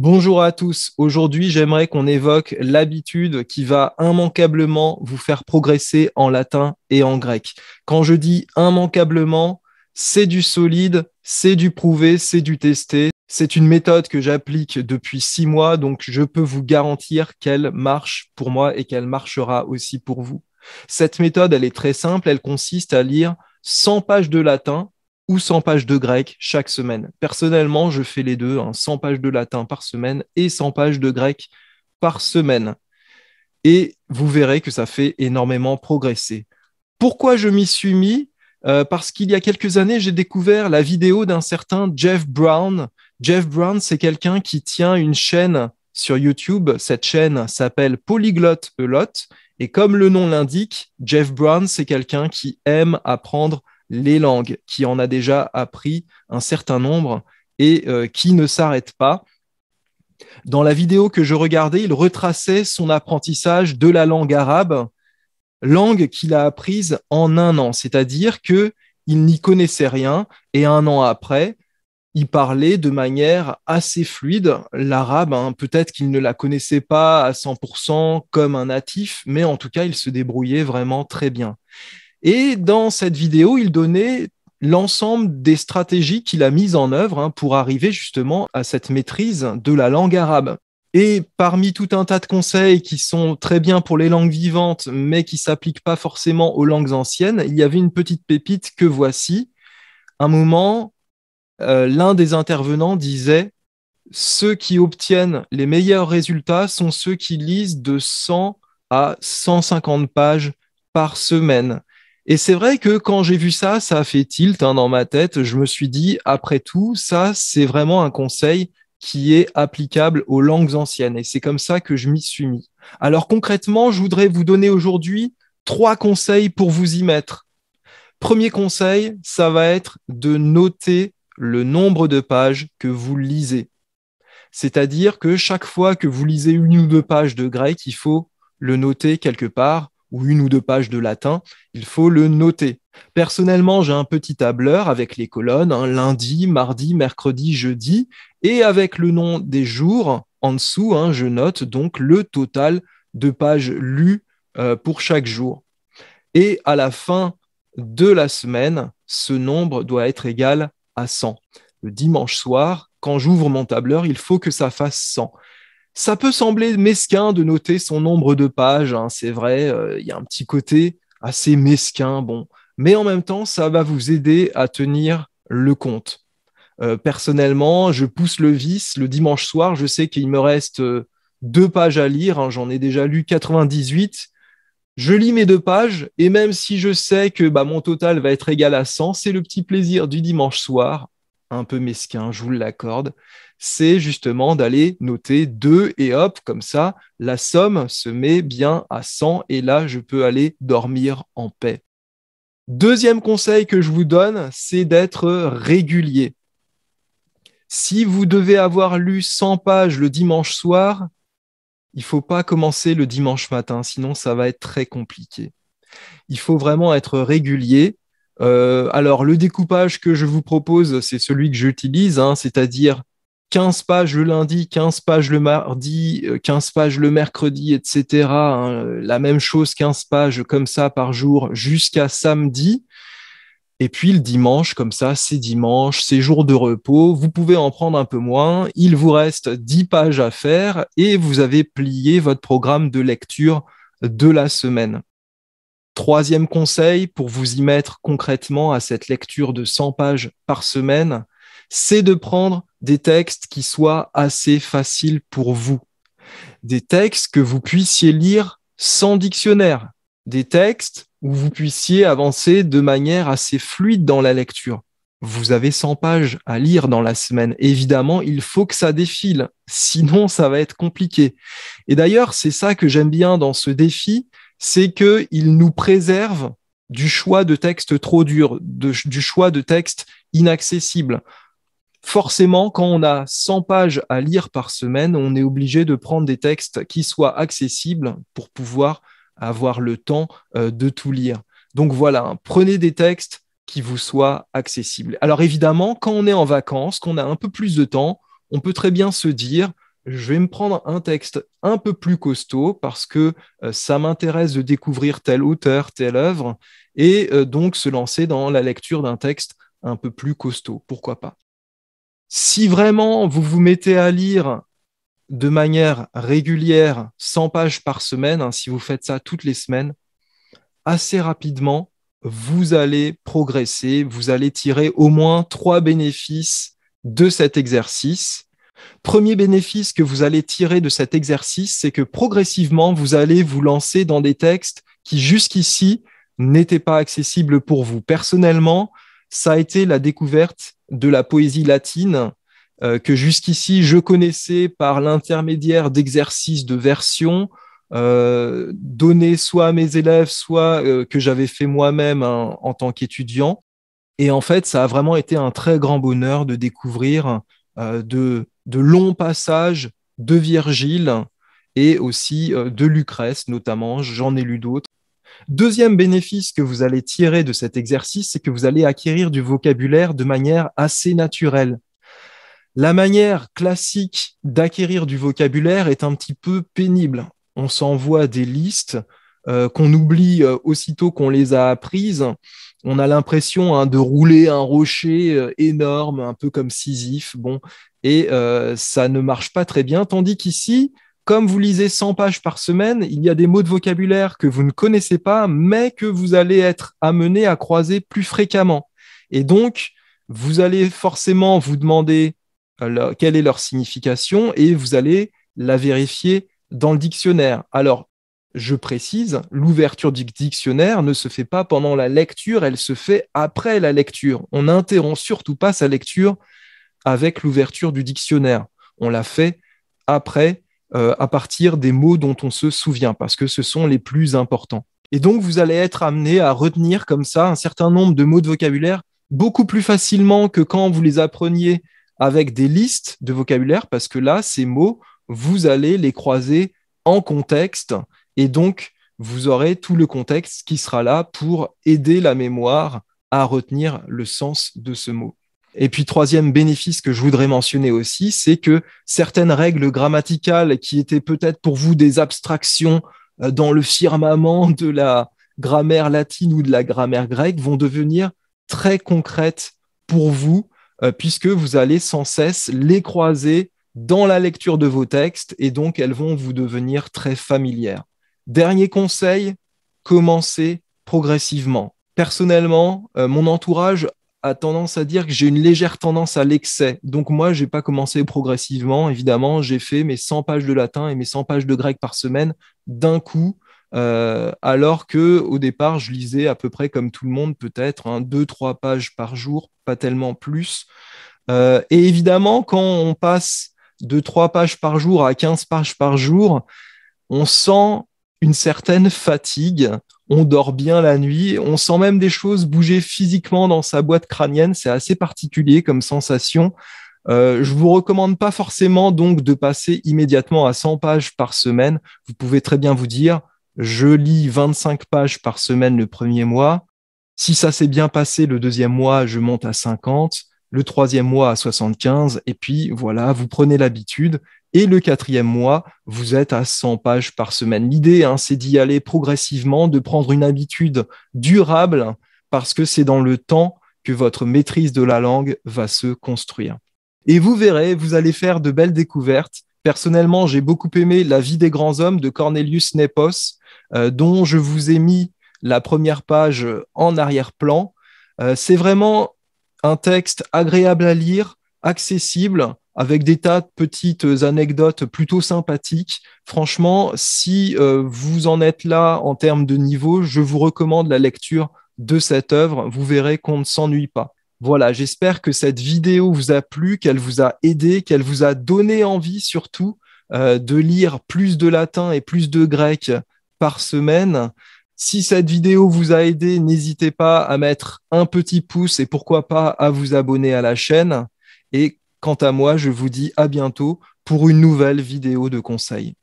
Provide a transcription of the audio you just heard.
Bonjour à tous. Aujourd'hui, j'aimerais qu'on évoque l'habitude qui va immanquablement vous faire progresser en latin et en grec. Quand je dis immanquablement, c'est du solide, c'est du prouvé, c'est du testé. C'est une méthode que j'applique depuis six mois, donc je peux vous garantir qu'elle marche pour moi et qu'elle marchera aussi pour vous. Cette méthode, elle est très simple, elle consiste à lire 100 pages de latin ou 100 pages de grec chaque semaine. Personnellement, je fais les deux, 100 hein, pages de latin par semaine et 100 pages de grec par semaine. Et vous verrez que ça fait énormément progresser. Pourquoi je m'y suis mis euh, Parce qu'il y a quelques années, j'ai découvert la vidéo d'un certain Jeff Brown. Jeff Brown, c'est quelqu'un qui tient une chaîne sur YouTube. Cette chaîne s'appelle Polyglotte Lot. Et comme le nom l'indique, Jeff Brown, c'est quelqu'un qui aime apprendre les langues, qui en a déjà appris un certain nombre et euh, qui ne s'arrête pas. Dans la vidéo que je regardais, il retraçait son apprentissage de la langue arabe, langue qu'il a apprise en un an, c'est-à-dire que il n'y connaissait rien et un an après, il parlait de manière assez fluide l'arabe. Hein. Peut-être qu'il ne la connaissait pas à 100% comme un natif, mais en tout cas, il se débrouillait vraiment très bien. Et dans cette vidéo, il donnait l'ensemble des stratégies qu'il a mises en œuvre hein, pour arriver justement à cette maîtrise de la langue arabe. Et parmi tout un tas de conseils qui sont très bien pour les langues vivantes, mais qui s'appliquent pas forcément aux langues anciennes, il y avait une petite pépite que voici. Un moment, euh, l'un des intervenants disait ceux qui obtiennent les meilleurs résultats sont ceux qui lisent de 100 à 150 pages par semaine. Et c'est vrai que quand j'ai vu ça, ça a fait tilt hein, dans ma tête. Je me suis dit, après tout, ça, c'est vraiment un conseil qui est applicable aux langues anciennes. Et c'est comme ça que je m'y suis mis. Alors concrètement, je voudrais vous donner aujourd'hui trois conseils pour vous y mettre. Premier conseil, ça va être de noter le nombre de pages que vous lisez. C'est-à-dire que chaque fois que vous lisez une ou deux pages de grec, il faut le noter quelque part ou une ou deux pages de latin, il faut le noter. Personnellement, j'ai un petit tableur avec les colonnes, hein, lundi, mardi, mercredi, jeudi, et avec le nom des jours en dessous, hein, je note donc le total de pages lues euh, pour chaque jour. Et à la fin de la semaine, ce nombre doit être égal à 100. Le dimanche soir, quand j'ouvre mon tableur, il faut que ça fasse 100. Ça peut sembler mesquin de noter son nombre de pages, hein, c'est vrai, euh, il y a un petit côté assez mesquin, bon, mais en même temps, ça va vous aider à tenir le compte. Euh, personnellement, je pousse le vice le dimanche soir, je sais qu'il me reste euh, deux pages à lire, hein, j'en ai déjà lu 98. Je lis mes deux pages et même si je sais que bah, mon total va être égal à 100, c'est le petit plaisir du dimanche soir, un peu mesquin, je vous l'accorde, c'est justement d'aller noter 2 et hop, comme ça, la somme se met bien à 100 et là, je peux aller dormir en paix. Deuxième conseil que je vous donne, c'est d'être régulier. Si vous devez avoir lu 100 pages le dimanche soir, il ne faut pas commencer le dimanche matin, sinon ça va être très compliqué. Il faut vraiment être régulier. Euh, alors, le découpage que je vous propose, c'est celui que j'utilise, hein, c'est-à-dire 15 pages le lundi, 15 pages le mardi, 15 euh, pages le mercredi, etc. Hein, la même chose, 15 pages comme ça par jour jusqu'à samedi. Et puis le dimanche, comme ça, c'est dimanche, c'est jour de repos, vous pouvez en prendre un peu moins, il vous reste 10 pages à faire et vous avez plié votre programme de lecture de la semaine. Troisième conseil pour vous y mettre concrètement à cette lecture de 100 pages par semaine, c'est de prendre des textes qui soient assez faciles pour vous, des textes que vous puissiez lire sans dictionnaire, des textes où vous puissiez avancer de manière assez fluide dans la lecture. Vous avez 100 pages à lire dans la semaine. Évidemment, il faut que ça défile, sinon ça va être compliqué. Et d'ailleurs, c'est ça que j'aime bien dans ce défi, c'est qu'il nous préserve du choix de textes trop durs, du choix de textes inaccessibles, forcément, quand on a 100 pages à lire par semaine, on est obligé de prendre des textes qui soient accessibles pour pouvoir avoir le temps euh, de tout lire. Donc voilà, hein, prenez des textes qui vous soient accessibles. Alors évidemment, quand on est en vacances, qu'on a un peu plus de temps, on peut très bien se dire, je vais me prendre un texte un peu plus costaud parce que euh, ça m'intéresse de découvrir tel auteur, telle œuvre, et euh, donc se lancer dans la lecture d'un texte un peu plus costaud, pourquoi pas si vraiment vous vous mettez à lire de manière régulière, 100 pages par semaine, hein, si vous faites ça toutes les semaines, assez rapidement, vous allez progresser, vous allez tirer au moins trois bénéfices de cet exercice. Premier bénéfice que vous allez tirer de cet exercice, c'est que progressivement, vous allez vous lancer dans des textes qui jusqu'ici n'étaient pas accessibles pour vous. Personnellement, ça a été la découverte de la poésie latine euh, que jusqu'ici je connaissais par l'intermédiaire d'exercices de version euh, donnés soit à mes élèves, soit euh, que j'avais fait moi-même hein, en tant qu'étudiant. Et en fait, ça a vraiment été un très grand bonheur de découvrir de, longs passages de Virgile et aussi de Lucrèce notamment. J'en ai lu d'autres. Deuxième bénéfice que vous allez tirer de cet exercice, c'est que vous allez acquérir du vocabulaire de manière assez naturelle. La manière classique d'acquérir du vocabulaire est un petit peu pénible. On s'envoie des listes euh, qu'on oublie euh, aussitôt qu'on les a apprises. On a l'impression hein, de rouler un rocher euh, énorme, un peu comme Sisyphe. Bon, et ça ne marche pas très bien. Tandis qu'ici, comme vous lisez 100 pages par semaine, il y a des mots de vocabulaire que vous ne connaissez pas, mais que vous allez être amené à croiser plus fréquemment. Et donc, vous allez forcément vous demander euh, quelle est leur signification et vous allez la vérifier dans le dictionnaire. Alors, je précise, l'ouverture du dictionnaire ne se fait pas pendant la lecture, elle se fait après la lecture. On n'interrompt surtout pas sa lecture avec l'ouverture du dictionnaire. On la fait après euh, à partir des mots dont on se souvient, parce que ce sont les plus importants. Et donc, vous allez être amené à retenir comme ça un certain nombre de mots de vocabulaire beaucoup plus facilement que quand vous les appreniez avec des listes de vocabulaire, parce que là, ces mots, vous allez les croiser en contexte, et donc, vous aurez tout le contexte qui sera là pour aider la mémoire à retenir le sens de ce mot. Et puis, troisième bénéfice que je voudrais mentionner aussi, c'est que certaines règles grammaticales qui étaient peut-être pour vous des abstractions euh, dans le firmament de la grammaire latine ou de la grammaire grecque vont devenir très concrètes pour vous, euh, puisque vous allez sans cesse les croiser dans la lecture de vos textes et donc elles vont vous devenir très familières. Dernier conseil, commencez progressivement. Personnellement, euh, mon entourage a tendance à dire que j'ai une légère tendance à l'excès. Donc moi, je n'ai pas commencé progressivement, évidemment, j'ai fait mes 100 pages de latin et mes 100 pages de grec par semaine d'un coup. Euh, alors que au départ, je lisais à peu près comme tout le monde, peut-être 2 hein, trois pages par jour, pas tellement plus. Euh, et évidemment, quand on passe de 3 pages par jour à 15 pages par jour, on sent une certaine fatigue on dort bien la nuit, on sent même des choses bouger physiquement dans sa boîte crânienne, c'est assez particulier comme sensation. Je euh, je vous recommande pas forcément donc de passer immédiatement à 100 pages par semaine. Vous pouvez très bien vous dire, je lis 25 pages par semaine le premier mois. Si ça s'est bien passé le deuxième mois, je monte à 50, le troisième mois à 75, et puis voilà, vous prenez l'habitude et le quatrième mois, vous êtes à 100 pages par semaine. L'idée, hein, c'est d'y aller progressivement, de prendre une habitude durable, parce que c'est dans le temps que votre maîtrise de la langue va se construire. Et vous verrez, vous allez faire de belles découvertes. Personnellement, j'ai beaucoup aimé La vie des grands hommes de Cornelius Nepos, euh, dont je vous ai mis la première page en arrière-plan. Euh, c'est vraiment un texte agréable à lire, accessible, avec des tas de petites euh, anecdotes plutôt sympathiques. Franchement, si euh, vous en êtes là en termes de niveau, je vous recommande la lecture de cette œuvre. Vous verrez qu'on ne s'ennuie pas. Voilà, j'espère que cette vidéo vous a plu, qu'elle vous a aidé, qu'elle vous a donné envie surtout euh, de lire plus de latin et plus de grec par semaine. Si cette vidéo vous a aidé, n'hésitez pas à mettre un petit pouce et pourquoi pas à vous abonner à la chaîne. Et Quant à moi, je vous dis à bientôt pour une nouvelle vidéo de conseil.